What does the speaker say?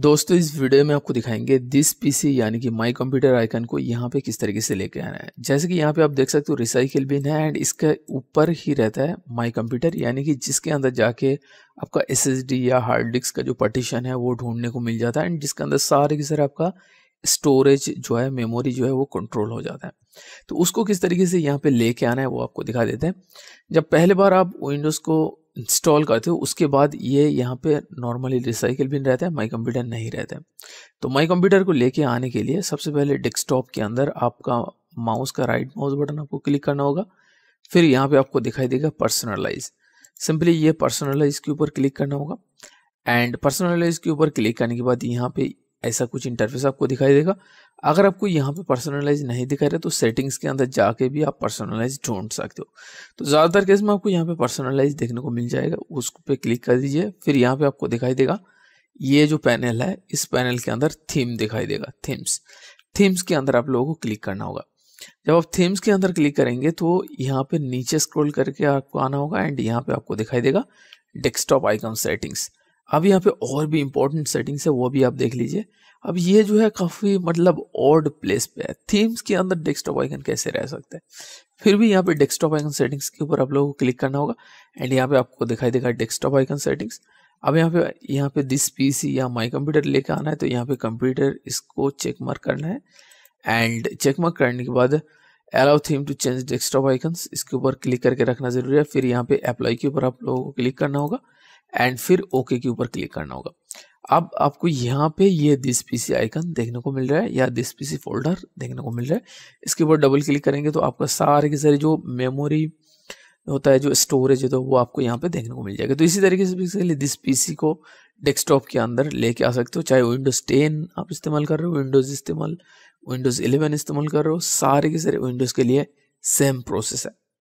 दोस्तों इस वीडियो में आपको दिखाएंगे दिस पीसी यानी कि माई कंप्यूटर आइकन को यहाँ पे किस तरीके से लेके आना है जैसे कि यहाँ पे आप देख सकते हो रिसाइकिल बिन है एंड इसके ऊपर ही रहता है माई कंप्यूटर यानी कि जिसके अंदर जाके आपका एस या हार्ड डिस्क का जो पार्टीशन है वो ढूंढने को मिल जाता है एंड जिसके अंदर सारे के सारे आपका स्टोरेज जो है मेमोरी जो है वो कंट्रोल हो जाता है तो उसको किस तरीके से यहाँ पे लेके आना है वो आपको दिखा देते हैं जब पहले बार आप विंडोज़ को इंस्टॉल करते हो उसके बाद ये यहाँ पे नॉर्मली रिसाइकिल भी रहता है माई कंप्यूटर नहीं रहता है तो माई कंप्यूटर को लेके आने के लिए सबसे पहले डेस्कटॉप के अंदर आपका माउस का राइट माउस बटन आपको क्लिक करना होगा फिर यहाँ पे आपको दिखाई देगा पर्सनलाइज सिंपली ये पर्सनलाइज के ऊपर क्लिक करना होगा एंड पर्सनलाइज के ऊपर क्लिक करने के बाद यहाँ पे ऐसा कुछ इंटरफेस आपको दिखाई देगा अगर आपको यहाँ पे पर्सनलाइज नहीं दिखा रहा तो सेटिंग्स के अंदर जाके भी आप पर्सनलाइज ढूंढ सकते हो तो ज़्यादातर केस में आपको यहाँ पे पर्सनलाइज देखने को मिल जाएगा उस पर क्लिक कर दीजिए फिर यहाँ पे आपको दिखाई देगा ये जो पैनल है इस पैनल के अंदर थीम दिखाई देगा थीम्स थीम्स के अंदर आप लोगों को क्लिक करना होगा जब आप थीम्स के अंदर क्लिक करेंगे तो यहाँ पर नीचे स्क्रोल करके आपको आना होगा एंड यहाँ पर आपको दिखाई देगा डेस्कटॉप आइकन सेटिंग्स अब यहाँ पे और भी इम्पोर्टेंट सेटिंग्स है वो भी आप देख लीजिए अब ये जो है काफ़ी मतलब ऑर्ड प्लेस पे है थीम्स के अंदर डेस्कटॉप आइकन कैसे रह सकते हैं फिर भी यहाँ पे डेस्कटॉप आइकन सेटिंग्स के ऊपर आप लोगों को क्लिक करना होगा एंड यहाँ पे आपको दिखाई देगा डेस्कटॉप आइकन सेटिंग्स अब यहाँ पे यहाँ पे दिस पीसी या माई कंप्यूटर लेके आना है तो यहाँ पे कंप्यूटर इसको चेक मार्क करना है एंड चेक मार्क करने के बाद allow theme to change desktop icon इसके ऊपर क्लिक करके रखना जरूरी है फिर यहाँ पे अप्लाई के ऊपर आप लोगों को क्लिक करना होगा एंड फिर ओके के ऊपर क्लिक करना होगा अब आपको यहाँ पे ये दिस पीसी आइकन देखने को मिल रहा है या दिस पीसी फोल्डर देखने को मिल रहा है इसके ऊपर डबल क्लिक करेंगे तो आपका सारे के सारे जो मेमोरी होता है जो स्टोरेज होता है तो वो आपको यहाँ पे देखने को मिल जाएगा तो इसी तरीके से बेसिकली दिस पीसी को डेस्कटॉप के अंदर लेके आ सकते हो चाहे विंडोज़ टेन आप इस्तेमाल कर रहे हो विंडोज़ इस्तेमाल विंडोज़ इलेवन इस्तेमाल कर रहे हो सारे के सारे विंडोज़ के लिए सेम प्रोसेस है